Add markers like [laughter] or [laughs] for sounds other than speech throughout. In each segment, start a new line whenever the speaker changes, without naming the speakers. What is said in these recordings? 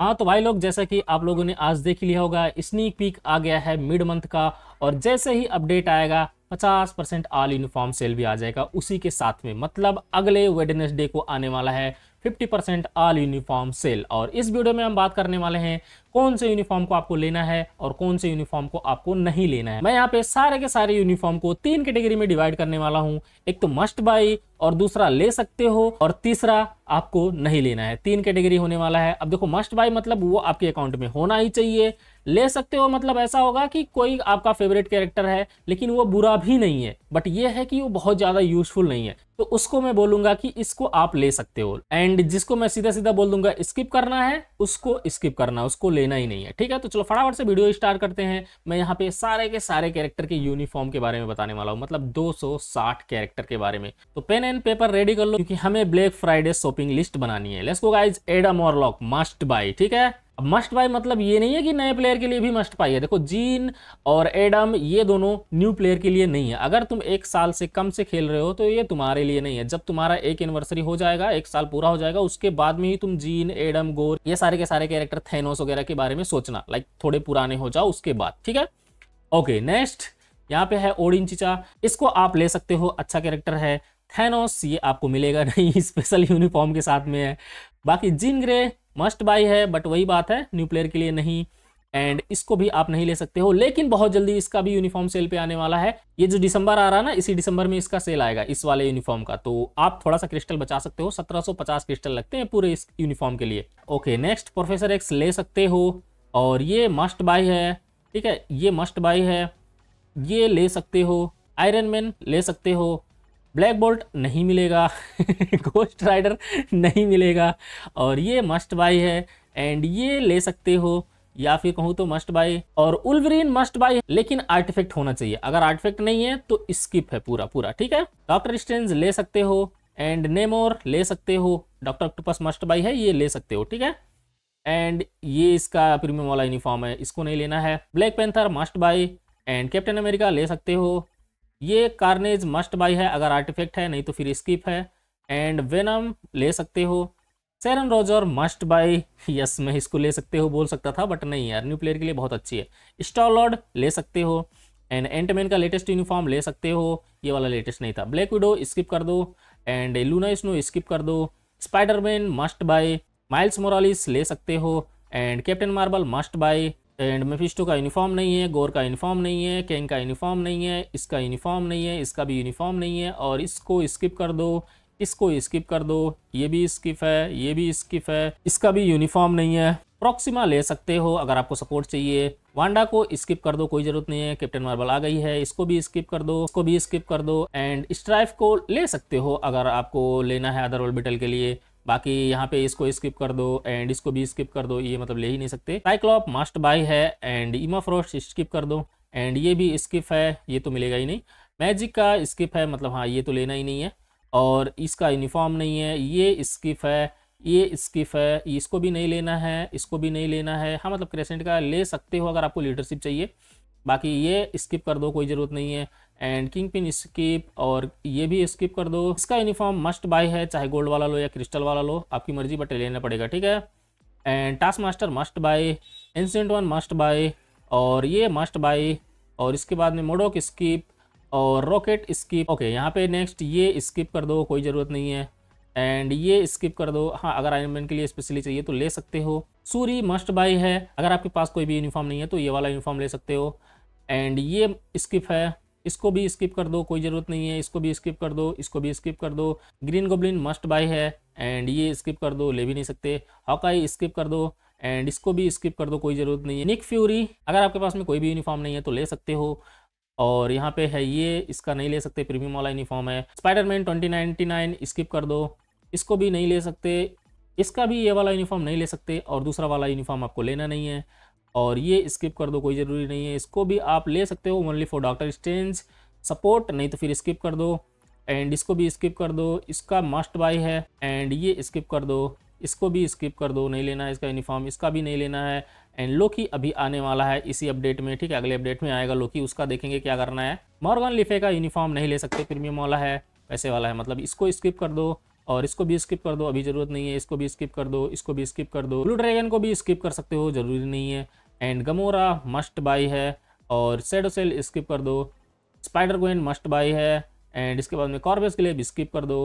हाँ तो भाई लोग जैसा कि आप लोगों ने आज देख लिया होगा स्नीक पीक आ गया है मिड मंथ का और जैसे ही अपडेट आएगा 50 परसेंट ऑल यूनिफॉर्म सेल भी आ जाएगा उसी के साथ में मतलब अगले वेडनेसडे को आने वाला है 50 परसेंट ऑल यूनिफॉर्म सेल और इस वीडियो में हम बात करने वाले हैं कौन से यूनिफॉर्म को आपको लेना है और कौन से यूनिफॉर्म को आपको नहीं लेना है मैं यहाँ पे सारे के सारे यूनिफॉर्म को तीन कैटेगरी में डिवाइड करने वाला हूँ एक तो मस्ट बाई और दूसरा ले सकते हो और तीसरा आपको नहीं लेना है तीन कैटेगरी होने वाला है अब देखो मस्ट बाई मतलब वो आपके अकाउंट में होना ही चाहिए ले सकते हो मतलब ऐसा होगा कि कोई आपका फेवरेट कैरेक्टर है लेकिन वो बुरा भी नहीं है बट ये है कि वो बहुत ज़्यादा यूजफुल नहीं है तो उसको मैं बोलूंगा कि इसको आप ले सकते हो एंड जिसको मैं सीधा सीधा बोल दूंगा स्किप करना है उसको स्किप करना उसको लेना ही नहीं है ठीक है तो चलो फटाफट से वीडियो स्टार्ट करते हैं मैं यहाँ पे सारे के सारे कैरेक्टर के यूनिफॉर्म के बारे में बताने वाला हूँ मतलब 260 कैरेक्टर के बारे में तो पेन एंड पेपर रेडी कर लो क्योंकि हमें ब्लैक फ्राइडे शॉपिंग लिस्ट बनानी है लेट्स गो गाइज एडम और लॉक मस्ट बाई ठीक है अब मस्ट बाय मतलब ये नहीं है कि नए प्लेयर के लिए भी मस्ट बाई है देखो जीन और एडम ये दोनों न्यू प्लेयर के लिए नहीं है अगर तुम एक साल से कम से खेल रहे हो तो ये तुम्हारे लिए नहीं है जब तुम्हारा एक एनिवर्सरी हो जाएगा एक साल पूरा हो जाएगा उसके बाद में ही तुम जीन एडम गोर ये सारे के सारे कैरेक्टर थेनोस वगैरह के बारे में सोचना लाइक थोड़े पुराने हो जाओ उसके बाद ठीक है ओके नेक्स्ट यहाँ पे है ओडिन चिचा इसको आप ले सकते हो अच्छा कैरेक्टर है थेनोस ये आपको मिलेगा [laughs] नहीं स्पेशल यूनिफॉर्म के साथ में है बाकी जिन ग्रे मस्ट बाई है बट वही बात है न्यू प्लेयर के लिए नहीं एंड इसको भी आप नहीं ले सकते हो लेकिन बहुत जल्दी इसका भी यूनिफॉर्म सेल पे आने वाला है ये जो दिसंबर आ रहा है ना इसी दिसंबर में इसका सेल आएगा इस वाले यूनिफॉर्म का तो आप थोड़ा सा क्रिस्टल बचा सकते हो 1750 क्रिस्टल लगते हैं पूरे इस यूनिफॉर्म के लिए ओके नेक्स्ट प्रोफेसर एक्स ले सकते हो और ये मस्ट बाई है ठीक है ये मस्ट बाई है ये ले सकते हो आयरन मैन ले सकते हो ब्लैक बोल्ट नहीं मिलेगा गोस्ट [laughs] राइडर नहीं मिलेगा और ये मस्ट बाई है एंड ये ले सकते हो या फिर कहूँ तो मस्ट बाई और उल्वरीन मस्ट बाई लेकिन आर्टिफेक्ट होना चाहिए अगर आर्टिफेक्ट नहीं है तो स्किप है पूरा पूरा ठीक है डॉक्टर स्टेंज ले सकते हो एंड नेमोर ले सकते हो डॉक्टर ऑक्टोपस मस्ट बाई है ये ले सकते हो ठीक है एंड ये इसका प्रीमियम वाला यूनिफॉर्म है इसको नहीं लेना है Black Panther must buy and Captain America ले सकते हो ये कार्नेज मस्ट बाई है अगर आर्टिफेक्ट है नहीं तो फिर स्किप है एंड वेनम ले सकते हो Sharon Roger must buy yes मैं इसको ले सकते हो बोल सकता था बट नहीं यार न्यू प्लेयर के लिए बहुत अच्छी है स्टॉलॉर्ड ले सकते हो एंड एंटमैन का लेटेस्ट यूनिफॉर्म ले सकते हो ये वाला लेटेस्ट नहीं था ब्लैक विडो स्किप कर दो एंड लूना स्नो स्किप कर दो Spider Man must buy Miles Morales ले सकते हो and Captain Marvel must buy and Mephisto का यूनिफॉर्म नहीं है गोर का यूनिफॉर्म नहीं है कैंग का यूनिफॉर्म नहीं है इसका यूनिफॉर्म नहीं है इसका भी यूनिफॉर्म नहीं है और इसको स्किप कर दो इसको स्किप कर दो ये भी स्किप है ये भी स्किप है इसका भी यूनिफॉर्म नहीं है प्रॉक्सिमा ले सकते हो अगर आपको सपोर्ट चाहिए वांडा को स्किप कर दो कोई जरूरत नहीं है कैप्टन मार्बल आ गई है इसको भी स्किप कर दो इसको भी स्किप कर दो एंड स्ट्राइफ को ले सकते हो अगर आपको लेना है अदर ऑर्बिटल के लिए बाकी यहाँ पे इसको स्किप कर दो एंड इसको भी स्किप कर दो ये मतलब ले ही नहीं सकते साइक्लॉप मास्ट बाई है एंड इमा फ्रोस्ट स्किप कर दो एंड ये भी स्किप है ये तो मिलेगा ही नहीं मैजिक का स्किप है मतलब हाँ ये तो लेना ही नहीं है और इसका यूनिफॉर्म नहीं है ये स्किप है ये स्किप है इसको भी नहीं लेना है इसको भी नहीं लेना है हाँ मतलब क्रेसेंट का ले सकते हो अगर आपको लीडरशिप चाहिए बाकी ये स्किप कर दो कोई ज़रूरत नहीं है एंड किंग पिन स्किप और ये भी स्किप कर दो इसका यूनिफॉर्म मस्ट बाय है चाहे गोल्ड वाला लो या क्रिस्टल वाला लो आपकी मर्जी बट लेना पड़ेगा ठीक है and Taskmaster must buy इंसेंट वन मस्ट बाय और ये मस्ट बाय और इसके बाद में मोडोक स्किप और रॉकेट स्किप ओके यहाँ पे नेक्स्ट ये स्किप कर दो कोई ज़रूरत नहीं है एंड ये स्किप कर दो हाँ अगर आयरमैन मैन के लिए स्पेशली चाहिए तो ले सकते हो सूरी मस्ट बाई है अगर आपके पास कोई भी यूनिफॉर्म नहीं है तो ये वाला यूनिफॉर्म ले सकते हो एंड ये स्किप है इसको भी स्किप कर दो कोई ज़रूरत नहीं है इसको भी स्किप कर दो इसको भी स्किप कर दो ग्रीन गोब्लिन मस्ट बाय है एंड ये स्किप कर दो ले भी नहीं सकते हॉकाई स्किप कर दो एंड इसको भी स्किप कर दो कोई ज़रूरत नहीं है निक फ्यूरी अगर आपके पास में कोई भी यूनिफॉर्म नहीं है तो ले सकते हो और यहाँ पे है ये इसका नहीं ले सकते प्रीमियम वाला यूनिफॉर्म है Spider Man twenty ninety nine skip कर दो इसको भी नहीं ले सकते इसका भी ये वाला यूनिफॉर्म नहीं ले सकते और दूसरा वाला यूनिफॉर्म आपको लेना नहीं है और ये स्किप कर दो कोई ज़रूरी नहीं है इसको भी आप ले सकते हो only for Doctor Strange support नहीं तो फिर स्किप कर दो एंड इसको भी स्किप कर दो इसका मस्ट बाई है एंड ये स्किप कर दो इसको भी स्किप कर दो नहीं लेना है इसका यूनिफॉर्म इसका भी नहीं लेना है एंड लोकी अभी आने वाला है इसी अपडेट में ठीक है अगले अपडेट में आएगा लोकी उसका देखेंगे क्या करना है मॉर्गन लिफे का यूनिफॉर्म नहीं ले सकते प्रीमियम वाला है पैसे वाला है मतलब इसको स्किप कर दो और इसको भी स्किप कर दो अभी ज़रूरत नहीं है इसको भी स्किप कर दो इसको भी स्किप कर दो ब्लू ड्रैगन को भी स्किप कर सकते हो ज़रूरी नहीं है एंड गमोरा मस्ट बाई है और सेडोसेल स्किप कर दो स्पाइडर गोइन मस्ट बाई है एंड इसके बाद में कॉर्बेस के लिए भी स्किप कर दो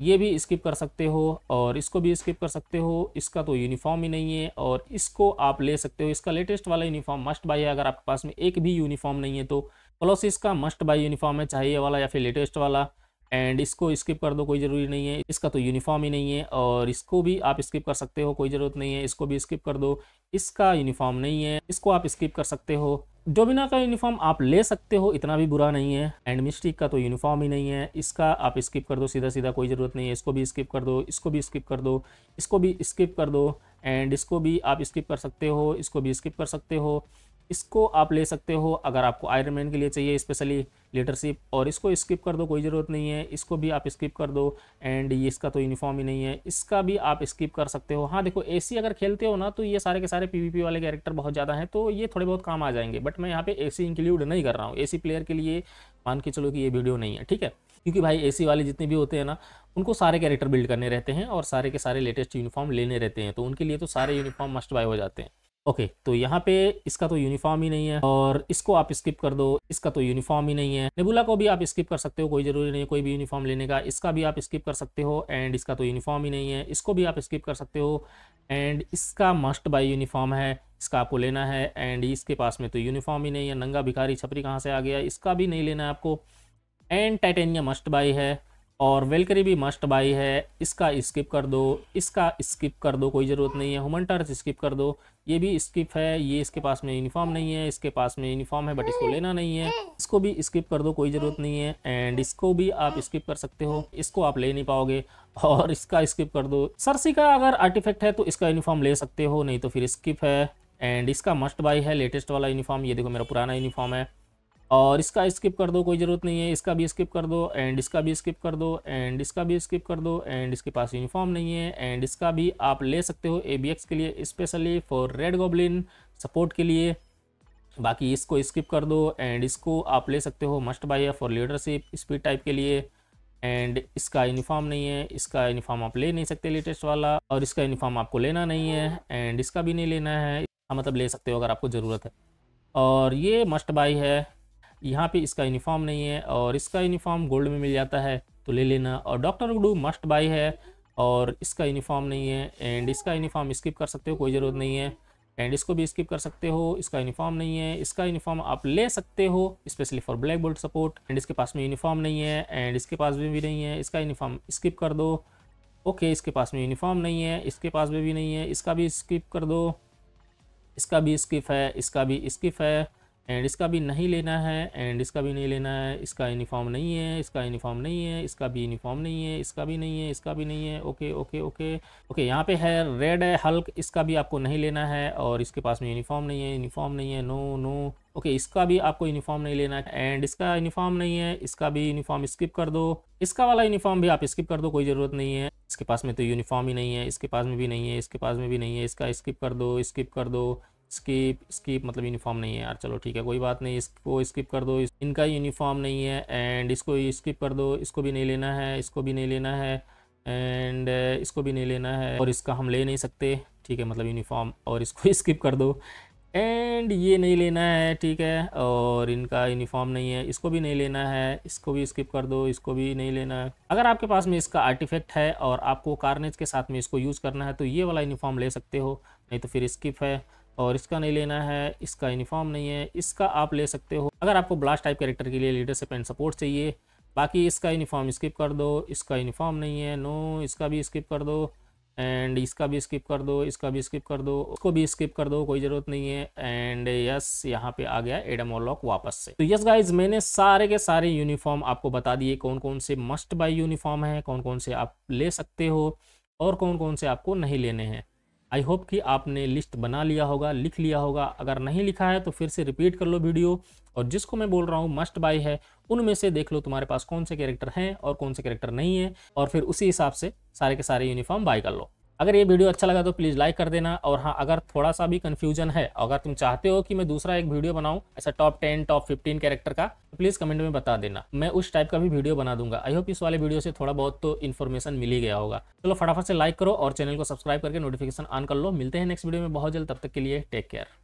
ये भी स्किप कर सकते हो और इसको भी स्किप कर सकते हो इसका तो यूनिफॉर्म ही नहीं है और इसको आप ले सकते हो इसका लेटेस्ट वाला यूनिफॉर्म मस्ट बाई है अगर आपके पास में एक भी यूनिफॉर्म नहीं है तो प्लस इसका मस्ट बाई यूनिफॉर्म है चाहिए वाला या फिर लेटेस्ट वाला एंड इसको स्किप कर दो कोई ज़रूरी नहीं है इसका तो यूनिफॉर्म ही नहीं है और इसको भी आप स्किप कर सकते हो कोई ज़रूरत नहीं है इसको भी स्किप कर दो इसका यूनिफॉर्म नहीं है इसको आप स्किप कर सकते हो डोमिना का यूनिफॉर्म आप ले सकते हो इतना भी बुरा नहीं है एंड मिस्टिक का तो यूनिफॉर्म ही नहीं है इसका आप स्किप कर दो सीधा सीधा कोई ज़रूरत नहीं है इसको भी स्किप कर दो इसको भी स्किप कर दो इसको भी स्किप कर दो एंड इसको भी आप स्किप कर सकते हो इसको भी स्किप कर सकते हो इसको आप ले सकते हो अगर आपको आयरन मैन के लिए चाहिए स्पेशली लीडरशिप और इसको स्किप कर दो कोई ज़रूरत नहीं है इसको भी आप स्किप कर दो एंड ये इसका तो यूनिफॉर्म ही नहीं है इसका भी आप स्किप कर सकते हो हाँ देखो एसी अगर खेलते हो ना तो ये सारे के सारे पीवीपी वाले कैरेक्टर बहुत ज़्यादा हैं तो ये थोड़े बहुत काम आ जाएंगे बट मैं यहाँ पे ए इंक्लूड नहीं कर रहा हूँ ए प्लेयर के लिए मान के चलो कि ये वीडियो नहीं है ठीक है क्योंकि भाई ए वाले जितने भी होते हैं ना उनको सारे कैरेक्टर बिल्ड करने रहते हैं और सारे के सारे लेटेस्ट यूनिफॉर्म लेने रहते हैं तो उनके लिए तो सारे यूनिफॉर्म मस्ट बाय हो जाते हैं ओके okay, तो यहाँ पे इसका तो यूनिफॉर्म ही नहीं है और इसको आप स्किप कर दो इसका तो यूनिफॉर्म ही नहीं है नेबुला को भी आप स्किप कर सकते हो कोई जरूरी नहीं है कोई भी यूनिफॉर्म लेने का इसका भी आप स्किप कर सकते हो एंड इसका तो यूनिफॉर्म ही नहीं है इसको भी आप स्किप कर सकते हो एंड इसका मस्ट बाई यूनिफॉर्म है इसका आपको लेना है एंड इसके पास में तो यूनिफॉर्म ही नहीं है नंगा भिखारी छपरी कहाँ से आ गया इसका भी नहीं लेना है आपको एंड टाइटेनिया मस्ट बाई है और वेलकरी भी मस्ट बाई है इसका स्किप कर दो इसका स्किप कर दो कोई ज़रूरत नहीं है हुमन टर्च स्किप कर दो ये भी स्किप है ये इसके पास में यूनिफॉर्म नहीं है इसके पास में यूनिफॉर्म है बट इसको लेना नहीं है इसको भी स्किप कर दो कोई ज़रूरत नहीं है एंड इसको भी आप स्किप कर सकते हो इसको आप ले नहीं पाओगे और इसका स्किप कर दो सरसी का अगर आर्टिफेक्ट है तो इसका यूनिफॉर्म ले सकते हो नहीं तो फिर स्किप है एंड इसका मस्ट बाई है लेटेस्ट वाला यूनिफॉर्म ये देखो मेरा पुराना यूनिफॉर्म है और इसका स्किप कर दो कोई ज़रूरत नहीं है इसका भी स्किप कर दो एंड इसका भी स्किप कर दो एंड इसका भी स्किप कर दो एंड इसके पास यूनिफॉर्म नहीं है एंड इसका भी आप ले सकते हो ए के लिए specially for red goblin support के लिए बाकी इसको स्किप कर दो एंड इसको आप ले सकते हो मस्ट बाई है फॉर लीडरशिप स्पीड टाइप के लिए एंड इसका यूनिफॉर्म नहीं है इसका यूनिफॉर्म आप ले नहीं सकते लेटेस्ट वाला और इसका यूनिफॉर्म आपको लेना नहीं है एंड इसका भी नहीं लेना है हाँ मतलब ले सकते हो अगर आपको ज़रूरत है और ये मस्ट बाई है यहाँ पे इसका यूनिफॉर्म नहीं है और इसका यूनिफॉर्म गोल्ड में मिल जाता है तो ले लेना और डॉक्टर गुडू मस्ट बाई है और इसका यूनिफॉर्म नहीं है एंड इसका यूनिफॉर्म स्किप कर सकते हो कोई ज़रूरत नहीं है एंड इसको भी स्किप कर सकते हो इसका यूनिफॉर्म नहीं है इसका यूनिफॉर्म आप ले सकते हो specially for black bolt support and इसके पास में यूनिफॉर्म नहीं है एंड इसके पास में भी नहीं है इसका यूनिफॉर्म स्किप कर दो ओके okay, इसके पास में यूनिफॉर्म नहीं है इसके पास में भी नहीं है इसका भी स्किप कर दो इसका भी स्किप है इसका भी स्किप है एंड इसका भी नहीं लेना है एंड इसका भी नहीं लेना है इसका यूनिफॉर्म नहीं है इसका यूनिफॉर्म नहीं है इसका भी यूनिफॉर्म नहीं है इसका भी नहीं है इसका भी नहीं है ओके ओके ओके ओके यहाँ पे है रेड है हल्क इसका भी आपको नहीं लेना है और इसके पास में यूनिफॉर्म नहीं है यूनिफॉर्म नहीं है नो नो ओके इसका भी आपको यूनिफॉर्म नहीं लेना है एंड इसका यूनिफॉर्म नहीं है इसका भी यूनिफॉर्म स्किप कर दो इसका वाला यूनिफॉर्म भी आप स्किप कर दो कोई ज़रूरत नहीं है इसके पास में तो यूनिफॉर्म ही नहीं है इसके पास में भी नहीं है इसके पास में भी नहीं है इसका स्किप कर दो स्किप कर दो स्कीप स्किप मतलब यूनिफॉर्म नहीं है यार चलो ठीक है कोई बात नहीं इसको स्किप कर दो इनका यूनिफॉर्म नहीं है एंड इसको स्किप कर दो इसको भी नहीं लेना है इसको भी नहीं लेना है एंड uh, इसको भी नहीं लेना है और इसका हम ले नहीं सकते ठीक है मतलब यूनिफॉर्म और इसको स्किप कर दो एंड ये नहीं लेना है ठीक है और इनका यूनिफॉर्म नहीं है इसको भी नहीं लेना है इसको भी स्किप कर दो इसको भी नहीं लेना है अगर आपके पास में इसका आर्टिफैक्ट है और आपको कार्नेज के साथ में इसको यूज़ करना है तो ये वाला यूनिफॉर्म ले सकते हो नहीं तो फिर स्किप है और इसका नहीं लेना है इसका यूनिफॉर्म नहीं है इसका आप ले सकते हो अगर आपको ब्लास्ट टाइप कैरेक्टर के लिए लीडरशिप एंड सपोर्ट चाहिए बाकी इसका यूनिफॉर्म स्किप कर दो इसका यूनिफॉर्म नहीं है नो इसका भी स्किप कर दो एंड इसका भी स्किप कर दो इसका भी स्किप कर दो उसको भी स्किप कर दो कोई ज़रूरत नहीं है एंड यस यहाँ पे आ गया एडम और लॉक वापस से तो यस गाइज मैंने सारे के सारे यूनिफॉर्म आपको बता दिए कौन कौन से मस्ट बाई यूनिफॉर्म है कौन कौन से आप ले सकते हो और कौन कौन से आपको नहीं लेने हैं आई होप कि आपने लिस्ट बना लिया होगा लिख लिया होगा अगर नहीं लिखा है तो फिर से रिपीट कर लो वीडियो और जिसको मैं बोल रहा हूँ मस्ट बाई है उनमें से देख लो तुम्हारे पास कौन से कैरेक्टर हैं और कौन से कैरेक्टर नहीं है और फिर उसी हिसाब से सारे के सारे यूनिफॉर्म बाय कर लो अगर ये वीडियो अच्छा लगा तो प्लीज़ लाइक कर देना और हाँ अगर थोड़ा सा भी कन्फ्यूजन है अगर तुम चाहते हो कि मैं दूसरा एक वीडियो बनाऊँ ऐसा top ten top fifteen character का तो प्लीज़ कमेंट में बता देना मैं उस टाइप का भी वीडियो बना दूंगा आई होप इस वाले वीडियो से थोड़ा बहुत तो इन्फॉर्मेशन मिल ही गया होगा चलो फटाफट से लाइक करो और चैनल को सब्सक्राइब करके नोटिफिकेशन ऑन कर लो मिलते हैं नेक्स्ट वीडियो में बहुत जल्द तब तक के लिए टेक केयर